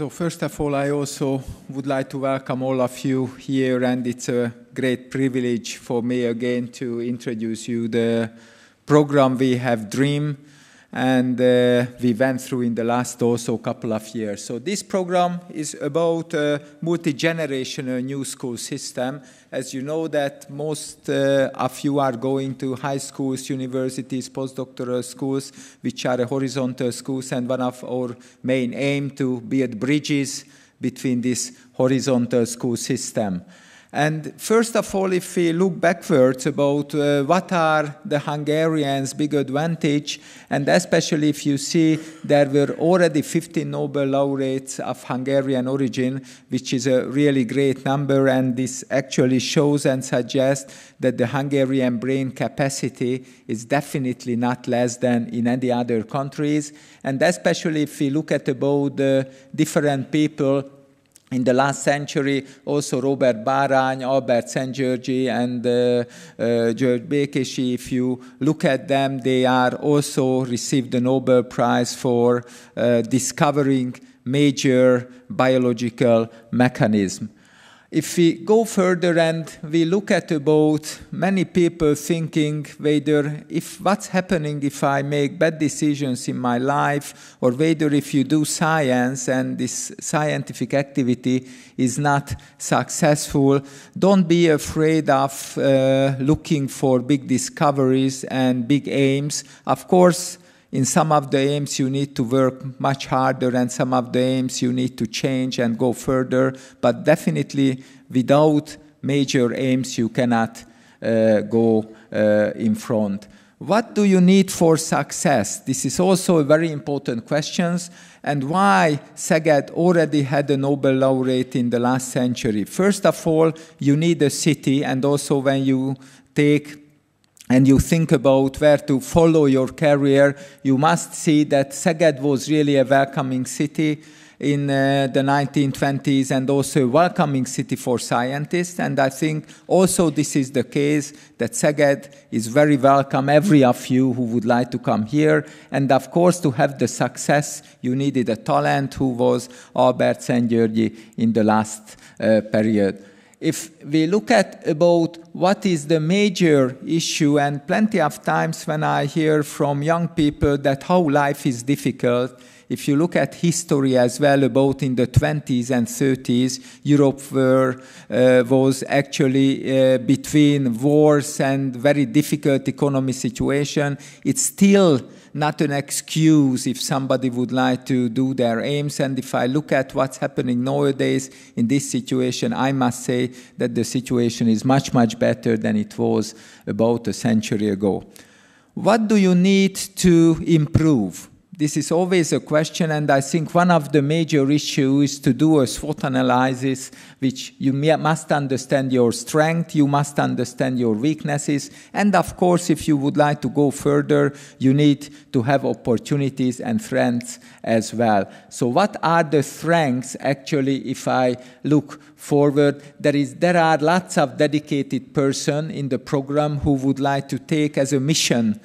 So first of all, I also would like to welcome all of you here, and it's a great privilege for me again to introduce you the program we have DREAM, and uh, we went through in the last also couple of years. So this program is about a uh, multi-generational new school system. As you know that most uh, of you are going to high schools, universities, postdoctoral schools, which are horizontal schools, and one of our main aim to build bridges between this horizontal school system. And first of all, if we look backwards about uh, what are the Hungarians' big advantage, and especially if you see there were already 50 Nobel laureates of Hungarian origin, which is a really great number, and this actually shows and suggests that the Hungarian brain capacity is definitely not less than in any other countries, and especially if we look at about the different people in the last century, also Robert Barány, Albert Szent and uh, uh, George Békési, if you look at them, they are also received the Nobel Prize for uh, discovering major biological mechanism if we go further and we look at about many people thinking whether if what's happening if I make bad decisions in my life or whether if you do science and this scientific activity is not successful, don't be afraid of uh, looking for big discoveries and big aims. Of course, in some of the aims you need to work much harder and some of the aims you need to change and go further but definitely without major aims you cannot uh, go uh, in front what do you need for success this is also a very important question and why Saget already had a Nobel laureate in the last century first of all you need a city and also when you take and you think about where to follow your career, you must see that Szeged was really a welcoming city in uh, the 1920s and also a welcoming city for scientists. And I think also this is the case that Szeged is very welcome, every of you who would like to come here. And of course, to have the success, you needed a talent who was Albert Szentgyörgyi in the last uh, period if we look at about what is the major issue and plenty of times when i hear from young people that how life is difficult if you look at history as well about in the 20s and 30s europe were, uh, was actually uh, between wars and very difficult economic situation it's still not an excuse if somebody would like to do their aims. And if I look at what's happening nowadays in this situation, I must say that the situation is much, much better than it was about a century ago. What do you need to improve? this is always a question, and I think one of the major issues is to do a SWOT analysis, which you must understand your strength, you must understand your weaknesses, and of course, if you would like to go further, you need to have opportunities and friends as well. So, what are the strengths actually? If I look forward, there is there are lots of dedicated person in the program who would like to take as a mission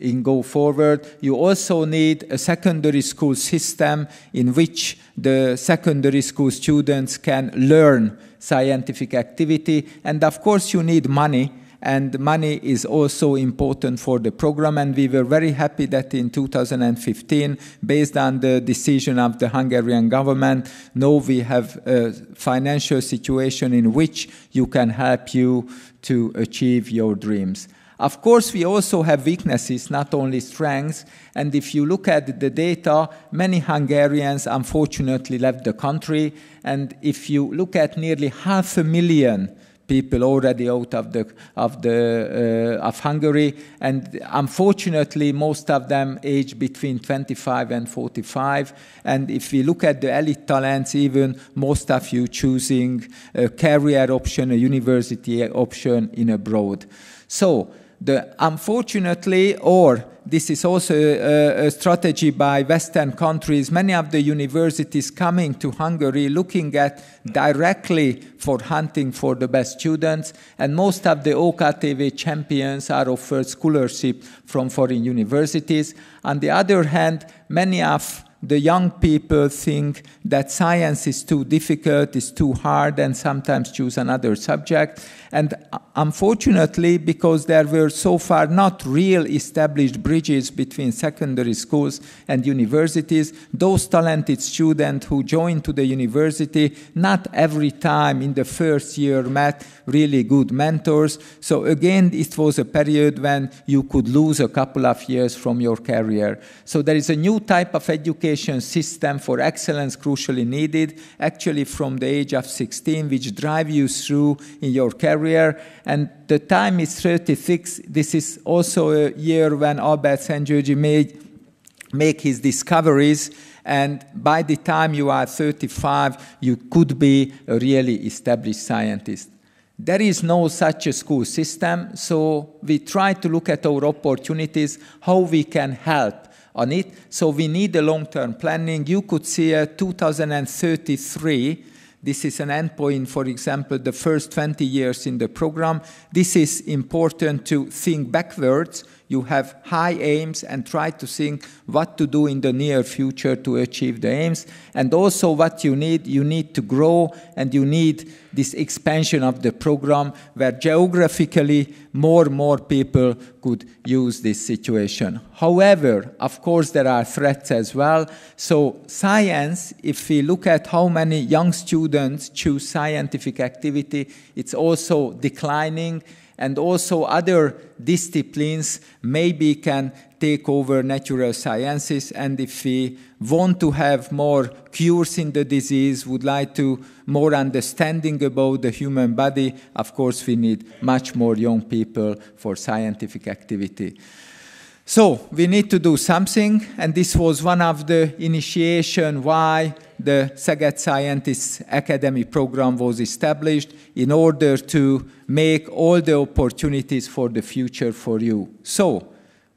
in go forward. You also need a secondary school system in which the secondary school students can learn scientific activity. And of course, you need money. And money is also important for the program. And we were very happy that in 2015, based on the decision of the Hungarian government, now we have a financial situation in which you can help you to achieve your dreams. Of course, we also have weaknesses, not only strengths. And if you look at the data, many Hungarians unfortunately left the country. And if you look at nearly half a million people already out of the of the uh, of Hungary, and unfortunately, most of them age between 25 and 45. And if we look at the elite talents, even most of you choosing a career option, a university option in abroad. So the, unfortunately, or this is also a, a, strategy by Western countries, many of the universities coming to Hungary looking at directly for hunting for the best students, and most of the OKTV champions are offered scholarship from foreign universities. On the other hand, many of the young people think that science is too difficult, is too hard, and sometimes choose another subject. And uh, unfortunately, because there were so far not real established bridges between secondary schools and universities, those talented students who joined to the university, not every time in the first year met really good mentors. So again, it was a period when you could lose a couple of years from your career. So there is a new type of education education system for excellence crucially needed, actually from the age of 16, which drive you through in your career. And the time is 36. This is also a year when Albert Sanjoji made make his discoveries and by the time you are 35 you could be a really established scientist there is no such a school system so we try to look at our opportunities how we can help on it. So we need a long-term planning. You could see 2033. This is an endpoint, for example, the first 20 years in the program. This is important to think backwards you have high aims and try to think what to do in the near future to achieve the aims. And also what you need, you need to grow and you need this expansion of the program where geographically more and more people could use this situation. However, of course, there are threats as well. So science, if we look at how many young students choose scientific activity, it's also declining and also other disciplines maybe can take over natural sciences and if we want to have more cures in the disease would like to more understanding about the human body of course we need much more young people for scientific activity so we need to do something, and this was one of the initiation why the SAGET Scientists Academy program was established in order to make all the opportunities for the future for you. So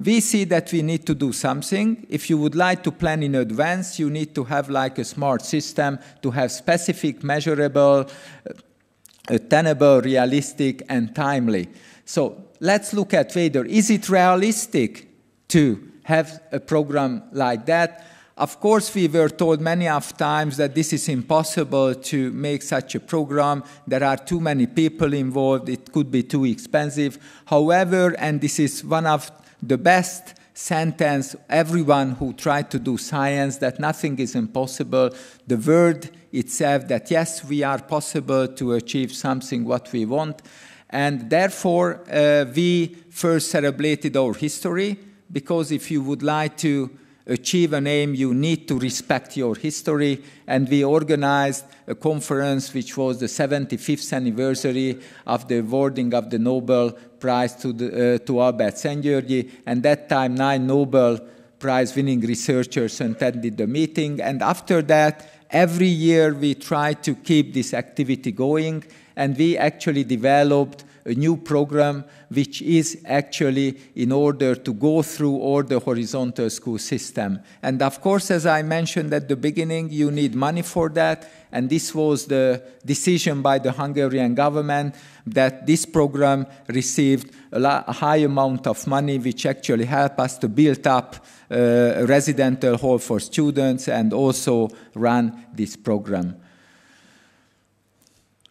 we see that we need to do something. If you would like to plan in advance, you need to have like a smart system to have specific, measurable, uh, tenable, realistic, and timely. So let's look at Vader. Is it realistic to have a program like that. Of course, we were told many of times that this is impossible to make such a program. There are too many people involved. It could be too expensive. However, and this is one of the best sentence everyone who tried to do science that nothing is impossible. The word itself that yes, we are possible to achieve something what we want. And therefore, uh, we first celebrated our history because if you would like to achieve an aim, you need to respect your history. And we organized a conference which was the 75th anniversary of the awarding of the Nobel Prize to, the, uh, to Albert Sengyurgyi. And that time, nine Nobel Prize winning researchers attended the meeting. And after that, every year we tried to keep this activity going. And we actually developed a new program which is actually in order to go through all the horizontal school system. And of course, as I mentioned at the beginning, you need money for that. And this was the decision by the Hungarian government that this program received a, high amount of money, which actually helped us to build up uh, residential hall for students and also run this program.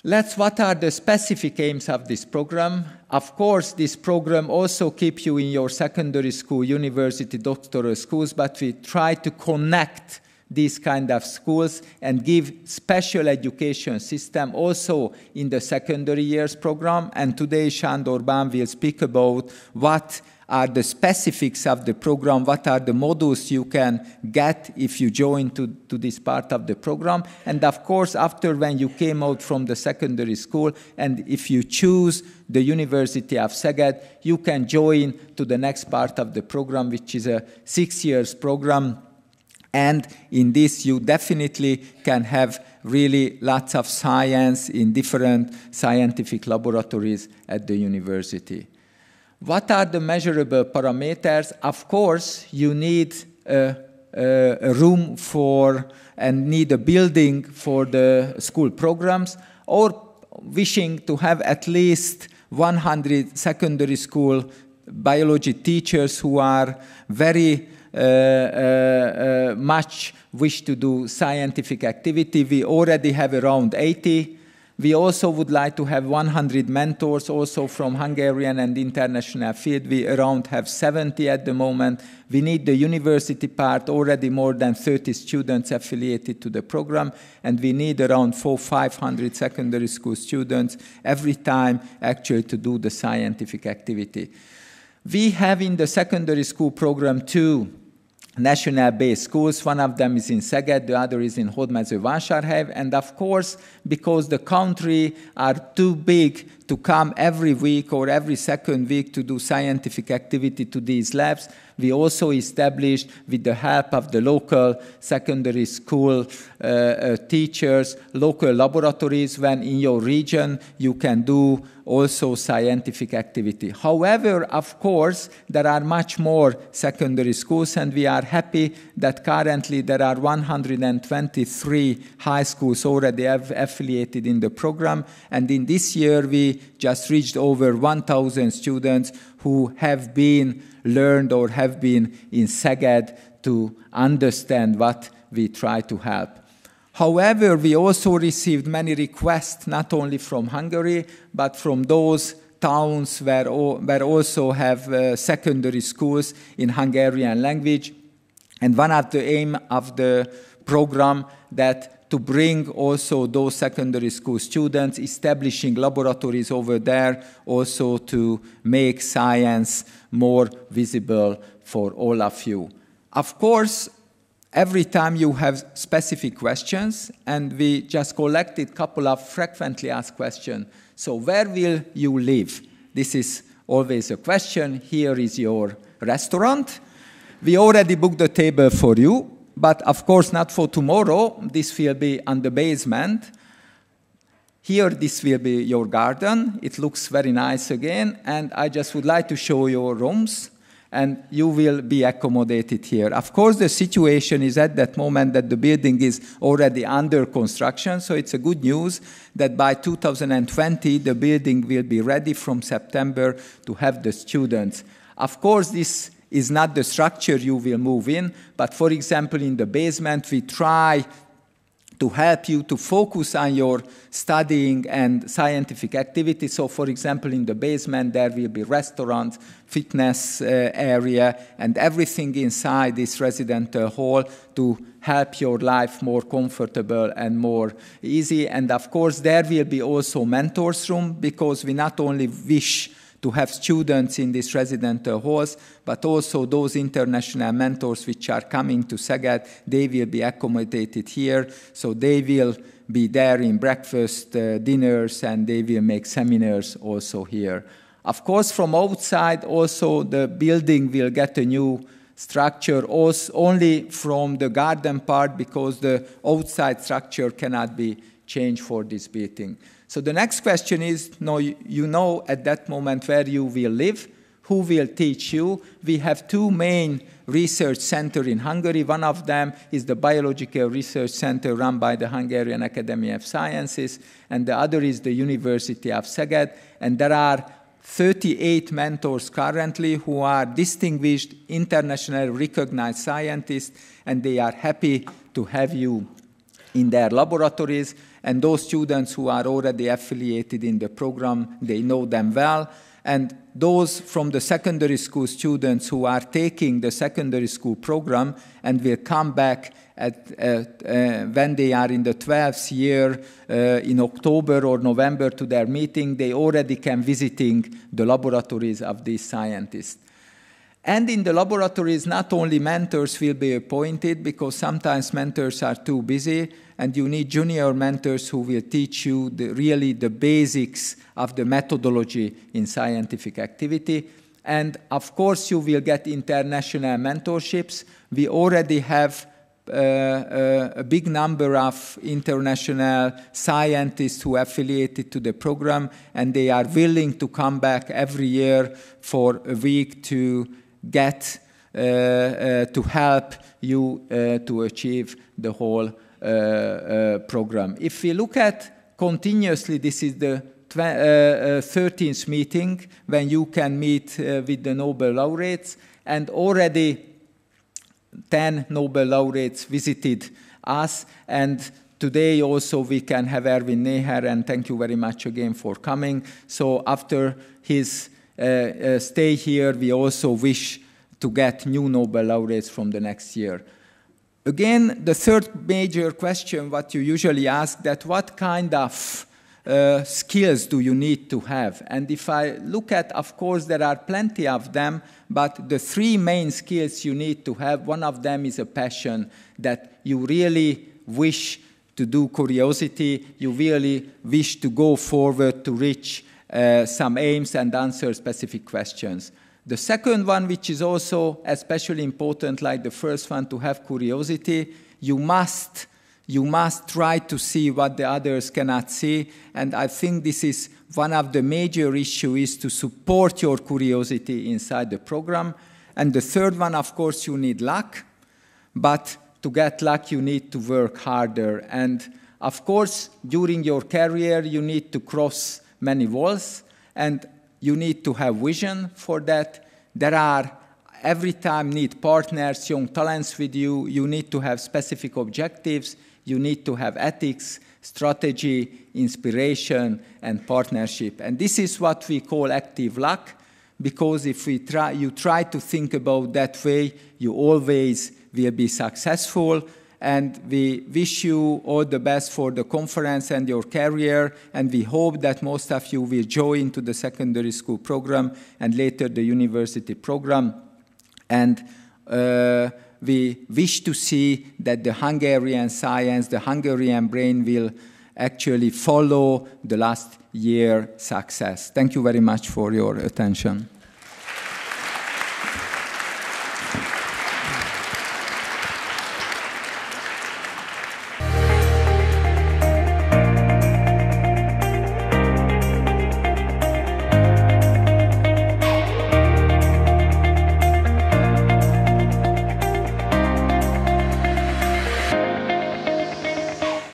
Let's, what are the specific aims of this program? Of course, this program also keeps you in your secondary school, university, doctoral schools, but we try to connect these kind of schools and give special education system also in the secondary years program. And today, Shandor Ban will speak about what are the specifics of the program, what are the modules you can get if you join to, to this part of the program. And of course, after when you came out from the secondary school, and if you choose the University of Szeged, you can join to the next part of the program, which is a six years program. And in this, you definitely can have really lots of science in different scientific laboratories at the university. What are the measurable parameters? Of course, you need a, a, room for and need a building for the school programs, or wishing to have at least 100 secondary school biology teachers who are very uh, uh, uh, much wish to do scientific activity. We already have around 80 we also would like to have 100 mentors also from Hungarian and international field. We around have 70 at the moment. We need the university part, already more than 30 students affiliated to the program, and we need around 400, 500 secondary school students every time actually to do the scientific activity. We have in the secondary school program two national based schools. One of them is in Szeged, the other is in Hódmezővásárhely. And of course, because the country are too big to come every week or every second week to do scientific activity to these labs, we also established, with the help of the local secondary school uh, uh, teachers, local laboratories when in your region you can do also scientific activity. However, of course, there are much more secondary schools, and we are happy that currently there are 123 high schools already affiliated in the program. And in this year, we just reached over 1,000 students who have been learned or have been in Seged to understand what we try to help. However, we also received many requests, not only from Hungary, but from those towns where, where also have uh, secondary schools in Hungarian language. And one of the aim of the program that to bring also those secondary school students, establishing laboratories over there, also to make science more visible for all of you. Of course, every time you have specific questions, and we just collected a couple of frequently asked questions. So where will you live? This is always a question. Here is your restaurant. We already booked the table for you, but of course not for tomorrow. This will be on the basement. Here, this will be your garden. It looks very nice again, and I just would like to show your rooms, and you will be accommodated here. Of course, the situation is at that moment that the building is already under construction, so it's a good news that by 2020, the building will be ready from September to have the students. Of course, this is not the structure you will move in, but for example, in the basement, we try to help you to focus on your studying and scientific activity. So, for example, in the basement, there will be restaurant, fitness uh, area, and everything inside this residential uh, hall to help your life more comfortable and more easy. And of course, there will be also mentors room because we not only wish to have students in these residential halls, but also those international mentors which are coming to Seged, they will be accommodated here, so they will be there in breakfast, uh, dinners, and they will make seminars also here. Of course, from outside, also the building will get a new structure also only from the garden part because the outside structure cannot be changed for this building. So the next question is no, you know at that moment where you will live, who will teach you. We have two main research centers in Hungary. One of them is the Biological Research Center run by the Hungarian Academy of Sciences, and the other is the University of Szeged. And there are 38 mentors currently who are distinguished, internationally recognized scientists, and they are happy to have you in their laboratories, and those students who are already affiliated in the program, they know them well. And those from the secondary school students who are taking the secondary school program and will come back at, at, uh, when they are in the 12th year uh, in October or November to their meeting, they already can visiting the laboratories of these scientists. And in the laboratories, not only mentors will be appointed, because sometimes mentors are too busy, and you need junior mentors who will teach you the, really the basics of the methodology in scientific activity. And of course, you will get international mentorships. We already have uh, uh, a big number of international scientists who affiliated to the program, and they are willing to come back every year for a week to get uh, uh, to help you uh, to achieve the whole program. If we look at continuously, this is the uh, uh, 13th meeting when you can meet uh, with the Nobel laureates, and already 10 Nobel laureates visited us, and today also we can have Erwin Neher, and thank you very much again for coming. So after his uh, uh, stay here, we also wish to get new Nobel laureates from the next year. Again, the third major question what you usually ask that what kind of uh, skills do you need to have? And if I look at, of course, there are plenty of them, but the three main skills you need to have, one of them is a passion that you really wish to do curiosity, you really wish to go forward to reach uh, some aims and answer specific questions. The second one, which is also especially important, like the first one, to have curiosity, you must you must try to see what the others cannot see. And I think this is one of the major issues is to support your curiosity inside the program. And the third one, of course, you need luck. But to get luck, you need to work harder. And of course, during your career, you need to cross many walls, and you need to have vision for that. There are every time need partners, young talents with you. You need to have specific objectives. You need to have ethics, strategy, inspiration, and partnership. And this is what we call active luck, because if we try, you try to think about that way, you always will be successful and we wish you all the best for the conference and your career, and we hope that most of you will join to the secondary school program and later the university program. And uh, we wish to see that the Hungarian science, the Hungarian brain will actually follow the last year success. Thank you very much for your attention.